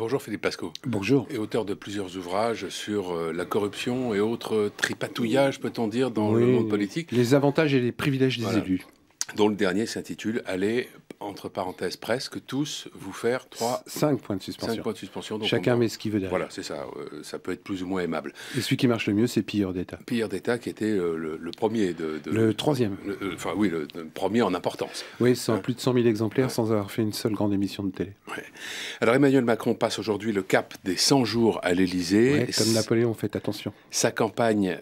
Bonjour Philippe Pasco. Bonjour. Et auteur de plusieurs ouvrages sur euh, la corruption et autres tripatouillages, peut-on dire, dans le monde politique. Les avantages et les privilèges des élus dont le dernier s'intitule Allez, entre parenthèses, presque tous vous faire trois... » 5 points de suspension. points de suspension donc Chacun met ce qu'il veut derrière. Voilà, c'est ça. Euh, ça peut être plus ou moins aimable. Et celui qui marche le mieux, c'est pire d'État. pire d'État qui était euh, le, premier de. le troisième. Euh, enfin, oui, le, premier en importance. Oui, sans hein plus de 100 000 exemplaires, sans avoir fait une seule grande émission de télé. Alors, Emmanuel Macron passe aujourd'hui le cap des 100 jours à l'Élysée. comme Napoléon, faites attention. Sa campagne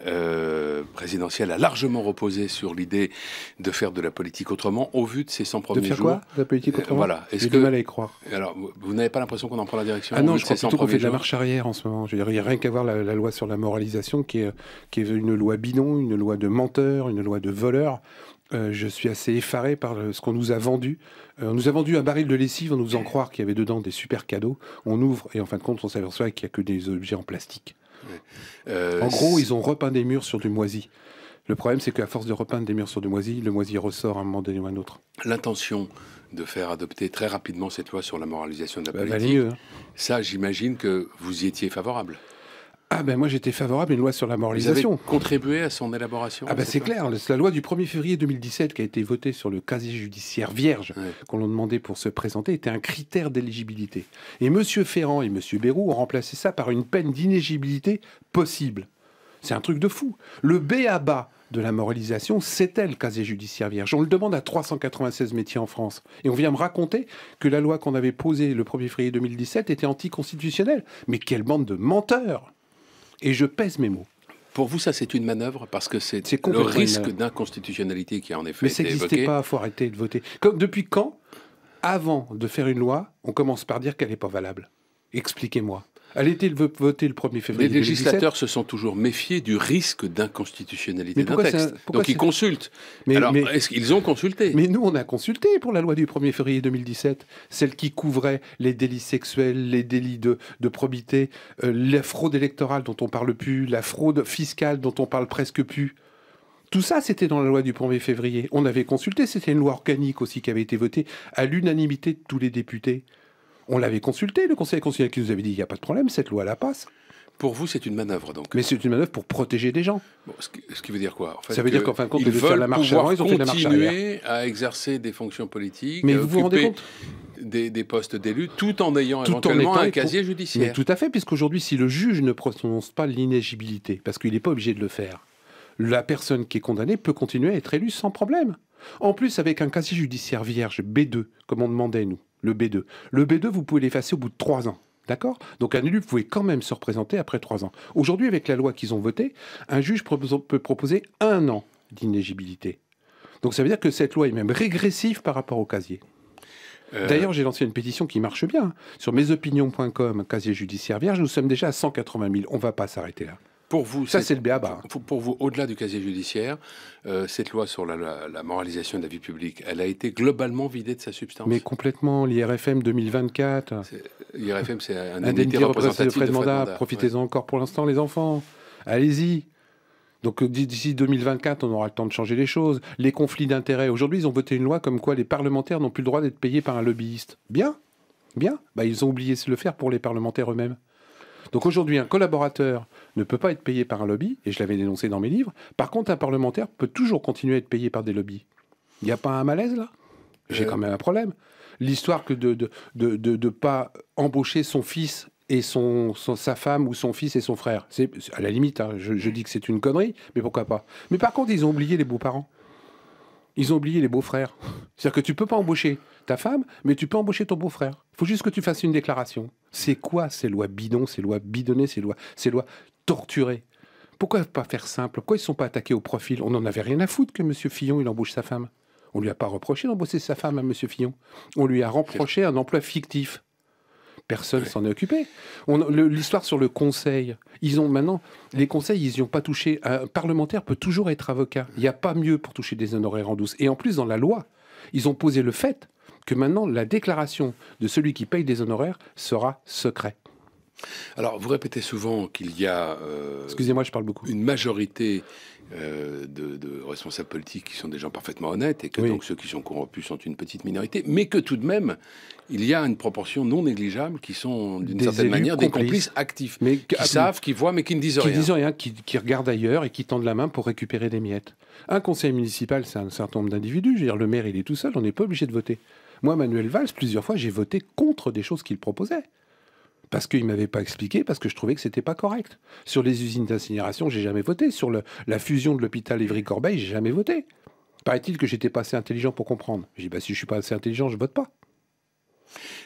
présidentielle a largement reposé sur l'idée de faire de la politique autrement au vu de ces 100 premiers De faire quoi La politique euh, autrement Voilà. Est-ce que... mal à y croire. Alors, vous n'avez pas l'impression qu'on en prend la direction Ah non, je crois qu'on fait de la marche arrière en ce moment. Je veux dire, il n'y a rien qu'à voir la, loi sur la moralisation qui est, une loi bidon, une loi de menteur, une loi de voleur. Euh, je suis assez effaré par ce qu'on nous a vendu. Euh, on nous a vendu un baril de lessive en nous faisant croire qu'il y avait dedans des super cadeaux. On ouvre et en fin de compte, on s'aperçoit qu'il n'y a que des objets en plastique. en gros, ils ont repeint des murs sur du moisi. Le problème, c'est qu'à force de repeindre des murs sur du moisi, le moisi ressort à un moment donné ou à un autre. L'intention de faire adopter très rapidement cette loi sur la moralisation de la bah, politique, hein. ça, j'imagine que vous y étiez favorable. Ah ben moi j'étais favorable à une loi sur la moralisation. Vous à son élaboration Ah ben c'est clair, la loi du 1er février 2017 qui a été votée sur le casier judiciaire vierge qu'on l'ont demandé pour se présenter était un critère d'éligibilité. Et M. Ferrand et M. Bérou ont remplacé ça par une peine d'inéligibilité possible. C'est un truc de fou. Le B à bas de la moralisation, c'était le casier judiciaire vierge. On le demande à 396 métiers en France. Et on vient me raconter que la loi qu'on avait posée le 1er février 2017 était anticonstitutionnelle. Mais quelle bande de menteurs Et je pèse mes mots. Pour vous, ça, c'est une manœuvre parce que c'est le risque d'inconstitutionnalité qui a en effet. Mais ça n'existait pas, faut arrêter de voter. depuis quand, avant de faire une loi, on commence par dire qu'elle n'est pas valable Expliquez-moi. Elle était voter le 1er février. Les législateurs se sont toujours méfiés du risque d'inconstitutionnalité d'un texte. Donc ils consultent. Mais, Alors, est-ce qu'ils ont consulté Mais nous, on a consulté pour la loi du 1er février 2017, celle qui couvrait les délits sexuels, les délits de, probité, euh, la fraude électorale dont on parle plus, la fraude fiscale dont on parle presque plus. Tout ça, c'était dans la loi du 1er février. On avait consulté, c'était une loi organique aussi qui avait été votée à l'unanimité de tous les députés. On l'avait consulté, le Conseil constitutionnel, qui nous avait dit il n'y a pas de problème, cette loi la passe. Pour vous, c'est une manœuvre, donc. Mais c'est une manœuvre pour protéger des gens. ce, qui, veut dire quoi Ça veut dire qu'en fin de compte, ils veulent la marche avant, ils ont la à exercer des fonctions politiques. Mais vous des, postes d'élus, tout en ayant tout éventuellement un casier judiciaire. Mais tout à fait, puisque aujourd'hui, si le juge ne prononce pas l'inégibilité, parce qu'il n'est pas obligé de le faire, la personne qui est condamnée peut continuer à être élue sans problème. En plus, avec un casier judiciaire vierge B2, comme on demandait nous le B2. Le B2, vous pouvez l'effacer au bout de trois ans. D'accord Donc un élu, vous pouvez quand même se représenter après trois ans. Aujourd'hui, avec la loi qu'ils ont votée, un juge peut proposer un an d'inéligibilité. Donc ça veut dire que cette loi est même régressive par rapport au casier. Euh. D'ailleurs, j'ai lancé une pétition qui marche bien. Sur mesopinions.com, casier judiciaire vierge, nous sommes déjà à 180 000. On ne va pas s'arrêter là. Pour vous, ça c'est le Pour, vous, au-delà du casier judiciaire, euh, cette loi sur la, moralisation de la vie publique, elle a été globalement vidée de sa substance. Mais complètement, l'IRFM 2024. L'IRFM, c'est un indemnité représentatif de mandat. Profitez-en encore pour l'instant, les enfants. Allez-y. Donc euh, d'ici 2024, on aura le temps de changer les choses. Les conflits d'intérêts. Aujourd'hui, ils ont voté une loi comme quoi les parlementaires n'ont plus le droit d'être payés par un lobbyiste. Bien, bien. Bah, ils ont oublié de le faire pour les parlementaires eux-mêmes. Donc aujourd'hui, un collaborateur ne peut pas être payé par un lobby, et je l'avais dénoncé dans mes livres. Par contre, un parlementaire peut toujours continuer à être payé par des lobbies. Il n'y a pas un malaise là J'ai euh, quand même un problème. L'histoire que de ne de, pas embaucher son fils et sa femme ou son fils et son frère, c'est à la limite, hein, je, dis que c'est une connerie, mais pourquoi pas Mais par contre, ils ont oublié les beaux-parents ils ont oublié les beaux-frères. C'est-à-dire que tu peux pas embaucher ta femme, mais tu peux embaucher ton beau-frère. Il faut juste que tu fasses une déclaration. C'est quoi ces lois bidons, ces lois bidonnées, ces lois, ces lois torturées Pourquoi pas faire simple Pourquoi ils ne sont pas attaqués au profil On n'en avait rien à foutre que M. Fillon, il embauche sa femme. On ne lui a pas reproché d'embaucher sa femme à M. Fillon. On lui a reproché un emploi fictif. Personne s'en est occupé. L'histoire sur le conseil, ils ont maintenant les conseils, ils n'y ont pas touché. Un parlementaire peut toujours être avocat. Il n'y a pas mieux pour toucher des honoraires en douce. Et en plus, dans la loi, ils ont posé le fait que maintenant la déclaration de celui qui paye des honoraires sera secret. Alors, vous répétez souvent qu'il y a. Euh, Excusez-moi, je parle beaucoup. Une majorité euh, de, responsables politiques qui sont des gens parfaitement honnêtes et que donc ceux qui sont corrompus sont une petite minorité, mais que tout de même, il y a une proportion non négligeable qui sont d'une certaine manière des complices actifs, mais qui, savent, qui voient, mais qui ne disent qui rien. Disent rien qui, regardent ailleurs et qui tendent la main pour récupérer des miettes. Un conseil municipal, c'est un certain nombre d'individus. dire, le maire, il est tout seul, on n'est pas obligé de voter. Moi, Manuel Valls, plusieurs fois, j'ai voté contre des choses qu'il proposait. Parce qu'il ne m'avait pas expliqué, parce que je trouvais que c'était pas correct. Sur les usines d'incinération, j'ai jamais voté. Sur la fusion de l'hôpital Évry-Corbeil, j'ai jamais voté. Paraît-il que j'étais pas assez intelligent pour comprendre. J'ai dit, bah, si je suis pas assez intelligent, je vote pas.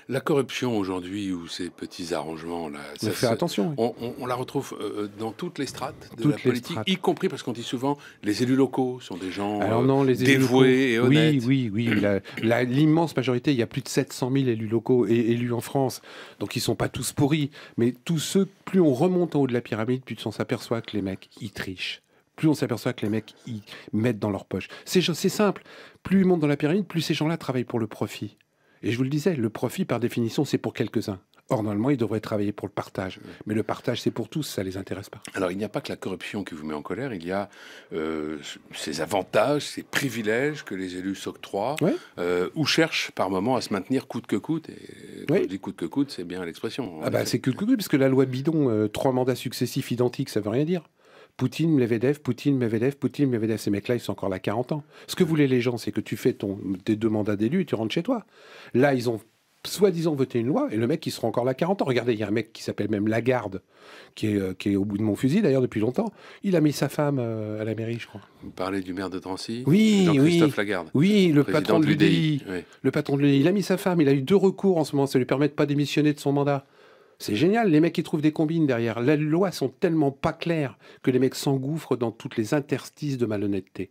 La corruption aujourd'hui ou ces petits arrangements là, ça On, la retrouve euh, euh, dans toutes les strates de la politique, y compris parce qu'on dit souvent les élus locaux sont des gens euh, dévoués et honnêtes. Oui, oui, oui. L'immense majorité, il y a plus de 700 000 élus locaux et élus en France, donc ils sont pas tous pourris, mais tous ceux, plus on remonte en haut de la pyramide, plus on s'aperçoit que les mecs y trichent plus on s'aperçoit que les mecs y mettent dans leur poche. C'est simple. Plus ils montent dans la pyramide, plus ces gens-là travaillent pour le profit. Et je vous le disais, le profit, par définition, c'est pour quelques-uns. Or, normalement, ils devraient travailler pour le partage. Mais le partage, c'est pour tous, ça ne les intéresse pas. Alors, il n'y a pas que la corruption qui vous met en colère, il y a euh, ces avantages, ces privilèges que les élus s'octroient, euh, ou cherchent par moment à se maintenir coûte que coûte. Et quand coûte que coûte, c'est bien l'expression. Hein. Ah, bah, c'est coûte que coûte, parce que la loi bidon, euh, trois mandats successifs identiques, ça ne veut rien dire. Poutine, Medvedev, Poutine, Medvedev, Poutine, Medvedev. Ces mecs-là, ils sont encore là 40 ans. Ce que voulaient les gens, c'est que tu fais ton, tes deux mandats d'élu et tu rentres chez toi. Là, ils ont soi-disant voté une loi, et le mec, il sera encore là 40 ans. Regardez, il y a un mec qui s'appelle même Lagarde, qui est, euh, qui est au bout de mon fusil d'ailleurs depuis longtemps. Il a mis sa femme euh, à la mairie, je crois. Vous parlez du maire de Drancy Oui, oui. Lagarde. Oui, le patron de l'UDI. Le patron de l'UDI. Il a mis sa femme, il a eu deux recours en ce moment, ça lui permet de pas démissionner de son mandat. C'est génial, les mecs qui trouvent des combines derrière. Les lois sont tellement pas claires que les mecs s'engouffrent dans toutes les interstices de malhonnêteté.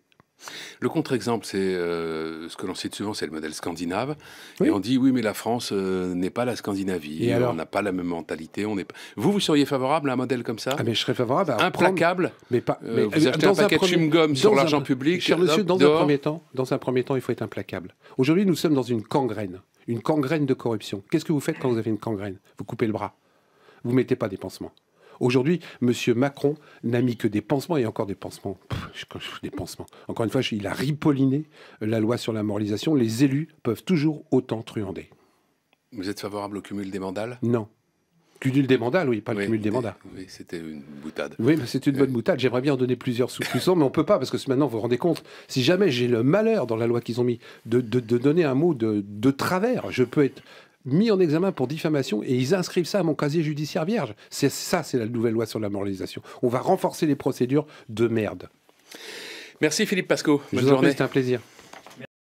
Le contre-exemple, c'est euh, ce que l'on cite souvent, c'est le modèle scandinave. Et on dit oui, mais la France euh, n'est pas la Scandinavie. on n'a pas la même mentalité. On Vous, vous seriez favorable à un modèle comme ça ah, Mais je serais favorable. À Implacable. Mais pas. Euh, mais, vous achetez un paquet de chum sur l'argent public. Cher monsieur, dans un premier temps, dans un premier temps, il faut être implacable. Aujourd'hui, nous sommes dans une gangrène une gangrène de corruption. Qu'est-ce que vous faites quand vous avez une gangrène Vous coupez le bras. Vous ne mettez pas des pansements. Aujourd'hui, M. Macron n'a mis que des pansements et encore des pansements. des pansements. Encore une fois, il a ripolliné la loi sur la moralisation. Les élus peuvent toujours autant truander. Vous êtes favorable au cumul des mandats Non. Cumul des mandats, oui, pas le cumul des mandats. Oui, c'était une boutade. Oui, mais c'est une bonne boutade. J'aimerais bien en donner plusieurs sous-puissants, mais on ne peut pas, parce que maintenant, vous vous rendez compte, si jamais j'ai le malheur dans la loi qu'ils ont mis de, donner un mot de, travers, je peux être mis en examen pour diffamation et ils inscrivent ça à mon casier judiciaire vierge. C'est ça, c'est la nouvelle loi sur la moralisation. On va renforcer les procédures de merde. Merci Philippe Pasco. Bonne journée. C'était un plaisir.